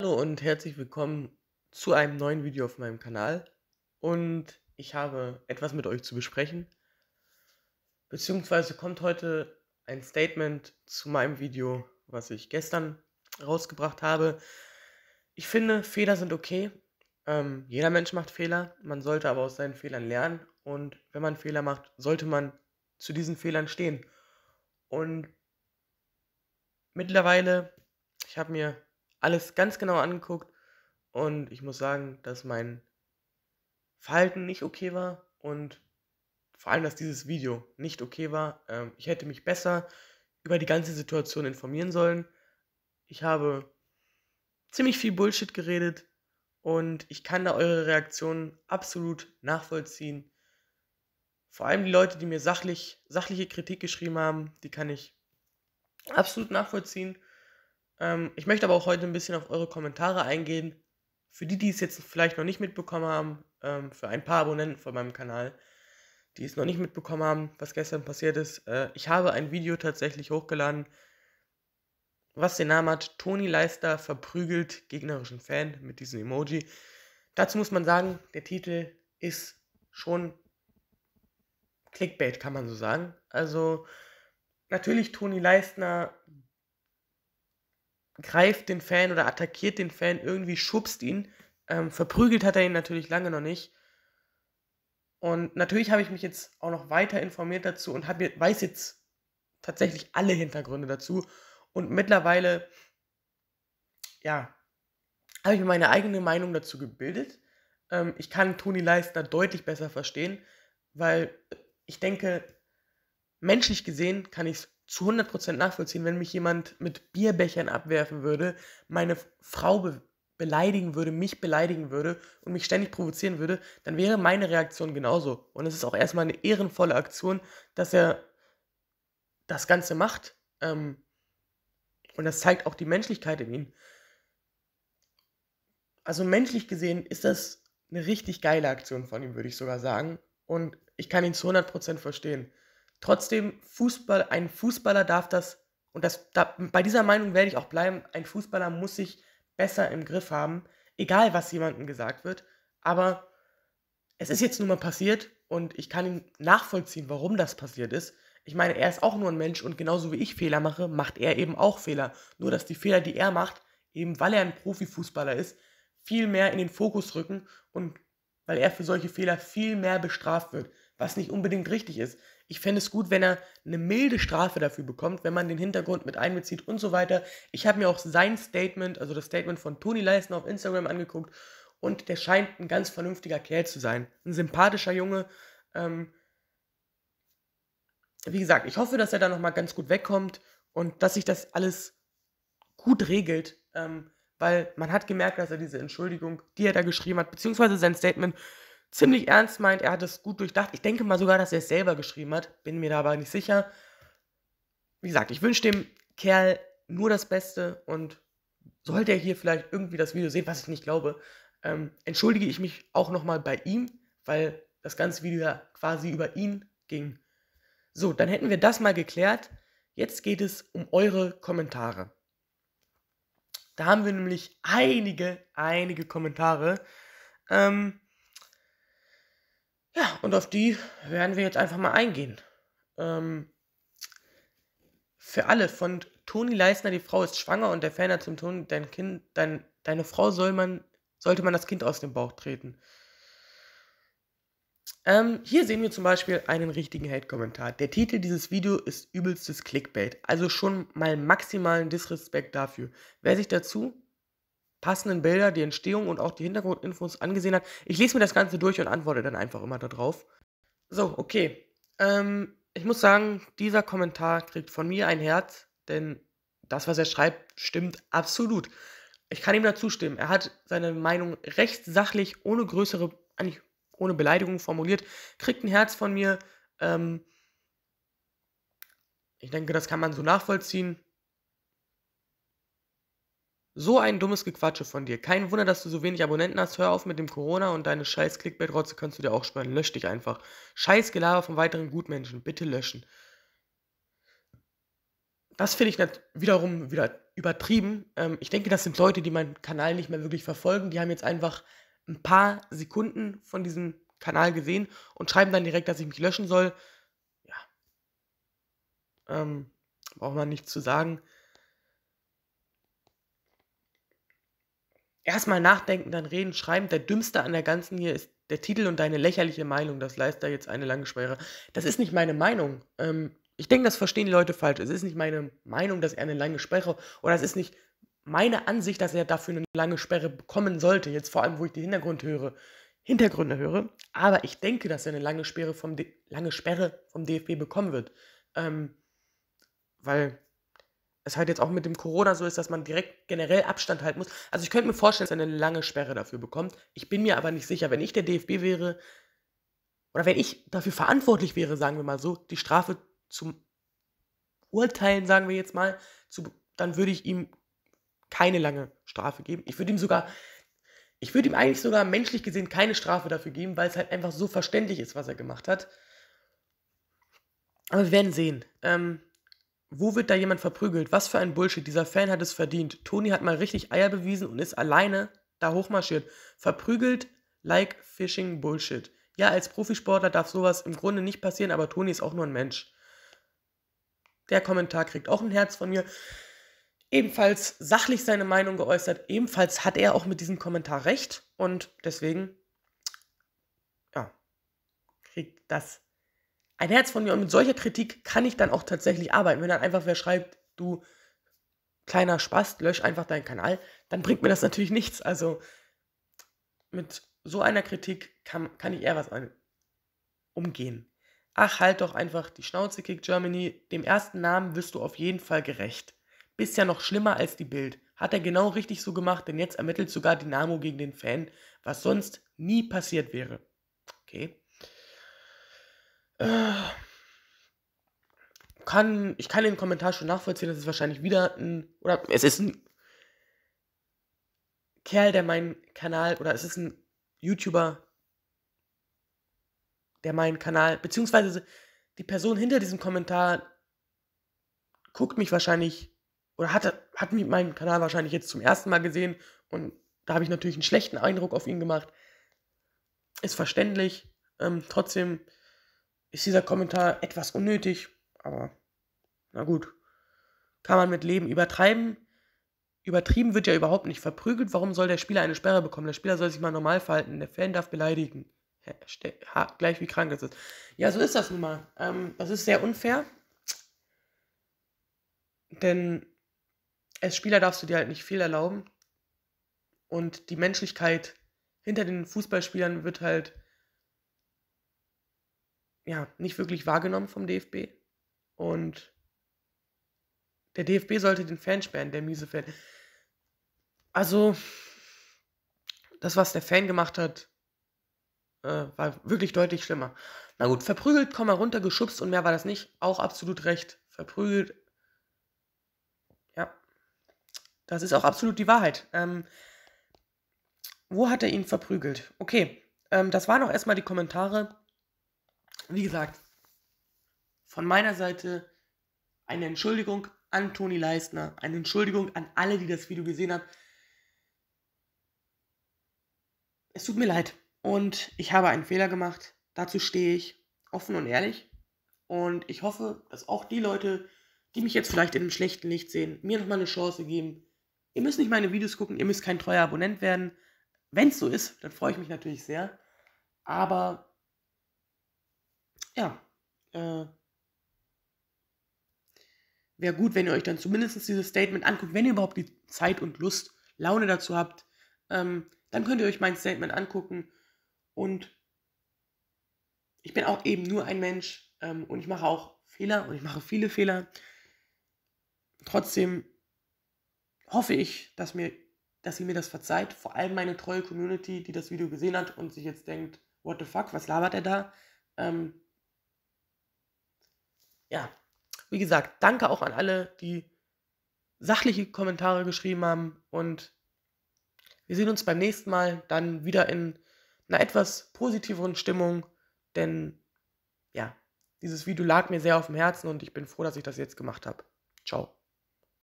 Hallo und herzlich willkommen zu einem neuen Video auf meinem Kanal und ich habe etwas mit euch zu besprechen. Beziehungsweise kommt heute ein Statement zu meinem Video, was ich gestern rausgebracht habe. Ich finde, Fehler sind okay. Ähm, jeder Mensch macht Fehler, man sollte aber aus seinen Fehlern lernen und wenn man Fehler macht, sollte man zu diesen Fehlern stehen. Und mittlerweile, ich habe mir alles ganz genau angeguckt und ich muss sagen, dass mein Verhalten nicht okay war und vor allem, dass dieses Video nicht okay war. Ähm, ich hätte mich besser über die ganze Situation informieren sollen. Ich habe ziemlich viel Bullshit geredet und ich kann da eure Reaktionen absolut nachvollziehen. Vor allem die Leute, die mir sachlich, sachliche Kritik geschrieben haben, die kann ich absolut nachvollziehen. Ähm, ich möchte aber auch heute ein bisschen auf eure Kommentare eingehen. Für die, die es jetzt vielleicht noch nicht mitbekommen haben, ähm, für ein paar Abonnenten von meinem Kanal, die es noch nicht mitbekommen haben, was gestern passiert ist. Äh, ich habe ein Video tatsächlich hochgeladen, was den Namen hat, Toni Leister verprügelt gegnerischen Fan mit diesem Emoji. Dazu muss man sagen, der Titel ist schon Clickbait, kann man so sagen. Also natürlich Toni Leistner greift den Fan oder attackiert den Fan, irgendwie schubst ihn. Ähm, verprügelt hat er ihn natürlich lange noch nicht. Und natürlich habe ich mich jetzt auch noch weiter informiert dazu und hab, weiß jetzt tatsächlich alle Hintergründe dazu. Und mittlerweile, ja, habe ich mir meine eigene Meinung dazu gebildet. Ähm, ich kann Toni Leistner deutlich besser verstehen, weil ich denke, menschlich gesehen kann ich es zu 100% nachvollziehen, wenn mich jemand mit Bierbechern abwerfen würde, meine Frau be beleidigen würde, mich beleidigen würde und mich ständig provozieren würde, dann wäre meine Reaktion genauso. Und es ist auch erstmal eine ehrenvolle Aktion, dass er das Ganze macht. Ähm, und das zeigt auch die Menschlichkeit in ihm. Also menschlich gesehen ist das eine richtig geile Aktion von ihm, würde ich sogar sagen. Und ich kann ihn zu 100% verstehen. Trotzdem, Fußball, ein Fußballer darf das, und das, da, bei dieser Meinung werde ich auch bleiben, ein Fußballer muss sich besser im Griff haben, egal was jemandem gesagt wird. Aber es ist jetzt nun mal passiert und ich kann ihn nachvollziehen, warum das passiert ist. Ich meine, er ist auch nur ein Mensch und genauso wie ich Fehler mache, macht er eben auch Fehler. Nur dass die Fehler, die er macht, eben weil er ein Profifußballer ist, viel mehr in den Fokus rücken und weil er für solche Fehler viel mehr bestraft wird, was nicht unbedingt richtig ist. Ich fände es gut, wenn er eine milde Strafe dafür bekommt, wenn man den Hintergrund mit einbezieht und so weiter. Ich habe mir auch sein Statement, also das Statement von Toni Leisner auf Instagram angeguckt und der scheint ein ganz vernünftiger Kerl zu sein. Ein sympathischer Junge. Ähm, wie gesagt, ich hoffe, dass er da nochmal ganz gut wegkommt und dass sich das alles gut regelt, ähm, weil man hat gemerkt, dass er diese Entschuldigung, die er da geschrieben hat, beziehungsweise sein Statement ziemlich ernst meint. Er hat es gut durchdacht. Ich denke mal sogar, dass er es selber geschrieben hat. Bin mir da aber nicht sicher. Wie gesagt, ich wünsche dem Kerl nur das Beste und sollte er hier vielleicht irgendwie das Video sehen, was ich nicht glaube, ähm, entschuldige ich mich auch nochmal bei ihm, weil das ganze Video ja quasi über ihn ging. So, dann hätten wir das mal geklärt. Jetzt geht es um eure Kommentare. Da haben wir nämlich einige, einige Kommentare. Ähm, ja, und auf die werden wir jetzt einfach mal eingehen. Ähm, für alle von Toni Leisner, die Frau ist schwanger und der Fan zum Ton, dein Kind, dein, deine Frau soll man, sollte man das Kind aus dem Bauch treten. Ähm, hier sehen wir zum Beispiel einen richtigen Hate-Kommentar. Der Titel dieses Videos ist übelstes Clickbait, also schon mal maximalen Disrespekt dafür. Wer sich dazu passenden Bilder, die Entstehung und auch die Hintergrundinfos angesehen hat. Ich lese mir das Ganze durch und antworte dann einfach immer darauf. So, okay. Ähm, ich muss sagen, dieser Kommentar kriegt von mir ein Herz, denn das, was er schreibt, stimmt absolut. Ich kann ihm dazu stimmen. Er hat seine Meinung recht sachlich, ohne größere, eigentlich ohne Beleidigung formuliert, kriegt ein Herz von mir. Ähm, ich denke, das kann man so nachvollziehen. So ein dummes Gequatsche von dir. Kein Wunder, dass du so wenig Abonnenten hast. Hör auf mit dem Corona und deine scheiß Clickbait-Rotze kannst du dir auch sparen. Lösch dich einfach. Scheiß Gelaber von weiteren Gutmenschen. Bitte löschen. Das finde ich wiederum wieder übertrieben. Ähm, ich denke, das sind Leute, die meinen Kanal nicht mehr wirklich verfolgen. Die haben jetzt einfach ein paar Sekunden von diesem Kanal gesehen und schreiben dann direkt, dass ich mich löschen soll. Ja. Ähm, braucht man nichts zu sagen. erstmal nachdenken, dann reden, schreiben. Der dümmste an der ganzen hier ist der Titel und deine lächerliche Meinung. Das leistet da jetzt eine lange Schwere. Das ist nicht meine Meinung. Ähm, ich denke, das verstehen die Leute falsch. Es ist nicht meine Meinung, dass er eine lange Sperre oder es ist nicht meine Ansicht, dass er dafür eine lange Sperre bekommen sollte. Jetzt vor allem, wo ich die Hintergrund höre, Hintergründe höre. Aber ich denke, dass er eine lange Sperre vom, D lange Sperre vom DFB bekommen wird. Ähm, weil das halt jetzt auch mit dem Corona so ist, dass man direkt generell Abstand halten muss. Also ich könnte mir vorstellen, dass er eine lange Sperre dafür bekommt. Ich bin mir aber nicht sicher, wenn ich der DFB wäre oder wenn ich dafür verantwortlich wäre, sagen wir mal so, die Strafe zum Urteilen, sagen wir jetzt mal, zu, dann würde ich ihm keine lange Strafe geben. Ich würde ihm sogar, ich würde ihm eigentlich sogar menschlich gesehen keine Strafe dafür geben, weil es halt einfach so verständlich ist, was er gemacht hat. Aber wir werden sehen. Ähm, wo wird da jemand verprügelt? Was für ein Bullshit. Dieser Fan hat es verdient. Toni hat mal richtig Eier bewiesen und ist alleine da hochmarschiert. Verprügelt like Fishing Bullshit. Ja, als Profisportler darf sowas im Grunde nicht passieren, aber Toni ist auch nur ein Mensch. Der Kommentar kriegt auch ein Herz von mir. Ebenfalls sachlich seine Meinung geäußert. Ebenfalls hat er auch mit diesem Kommentar recht. Und deswegen, ja, kriegt das ein Herz von mir. Und mit solcher Kritik kann ich dann auch tatsächlich arbeiten. Wenn dann einfach wer schreibt, du kleiner Spaß, lösch einfach deinen Kanal, dann bringt mir das natürlich nichts. Also mit so einer Kritik kann, kann ich eher was an, umgehen. Ach, halt doch einfach die Schnauze, Kick Germany. Dem ersten Namen wirst du auf jeden Fall gerecht. Bist ja noch schlimmer als die Bild. Hat er genau richtig so gemacht, denn jetzt ermittelt sogar Dynamo gegen den Fan, was sonst nie passiert wäre. Okay kann, ich kann den Kommentar schon nachvollziehen, das ist wahrscheinlich wieder ein. Oder es ist ein Kerl, der meinen Kanal. Oder es ist ein YouTuber, der meinen Kanal. Beziehungsweise die Person hinter diesem Kommentar guckt mich wahrscheinlich. Oder hat, hat meinen Kanal wahrscheinlich jetzt zum ersten Mal gesehen und da habe ich natürlich einen schlechten Eindruck auf ihn gemacht. Ist verständlich. Ähm, trotzdem ist dieser Kommentar etwas unnötig, aber na gut. Kann man mit Leben übertreiben. Übertrieben wird ja überhaupt nicht verprügelt. Warum soll der Spieler eine Sperre bekommen? Der Spieler soll sich mal normal verhalten. Der Fan darf beleidigen. Ha, gleich wie krank es ist. Ja, so ist das nun mal. Ähm, das ist sehr unfair. Denn als Spieler darfst du dir halt nicht viel erlauben. Und die Menschlichkeit hinter den Fußballspielern wird halt ja, nicht wirklich wahrgenommen vom DFB. Und der DFB sollte den Fan sperren, der miese Fan. Also, das, was der Fan gemacht hat, äh, war wirklich deutlich schlimmer. Na gut, verprügelt, komm mal runter, geschubst und mehr war das nicht. Auch absolut recht. Verprügelt. Ja. Das ist auch absolut die Wahrheit. Ähm, wo hat er ihn verprügelt? Okay, ähm, das waren auch erstmal die Kommentare wie gesagt, von meiner Seite eine Entschuldigung an Toni Leistner, eine Entschuldigung an alle, die das Video gesehen haben. Es tut mir leid und ich habe einen Fehler gemacht. Dazu stehe ich offen und ehrlich und ich hoffe, dass auch die Leute, die mich jetzt vielleicht in einem schlechten Licht sehen, mir nochmal eine Chance geben. Ihr müsst nicht meine Videos gucken, ihr müsst kein treuer Abonnent werden. Wenn es so ist, dann freue ich mich natürlich sehr. Aber ja, äh, wäre gut, wenn ihr euch dann zumindest dieses Statement anguckt, wenn ihr überhaupt die Zeit und Lust, Laune dazu habt, ähm, dann könnt ihr euch mein Statement angucken. Und ich bin auch eben nur ein Mensch ähm, und ich mache auch Fehler und ich mache viele Fehler. Trotzdem hoffe ich, dass, mir, dass ihr mir das verzeiht. Vor allem meine treue Community, die das Video gesehen hat und sich jetzt denkt, what the fuck, was labert er da? Ähm, ja, wie gesagt, danke auch an alle, die sachliche Kommentare geschrieben haben und wir sehen uns beim nächsten Mal dann wieder in einer etwas positiveren Stimmung, denn ja, dieses Video lag mir sehr auf dem Herzen und ich bin froh, dass ich das jetzt gemacht habe. Ciao.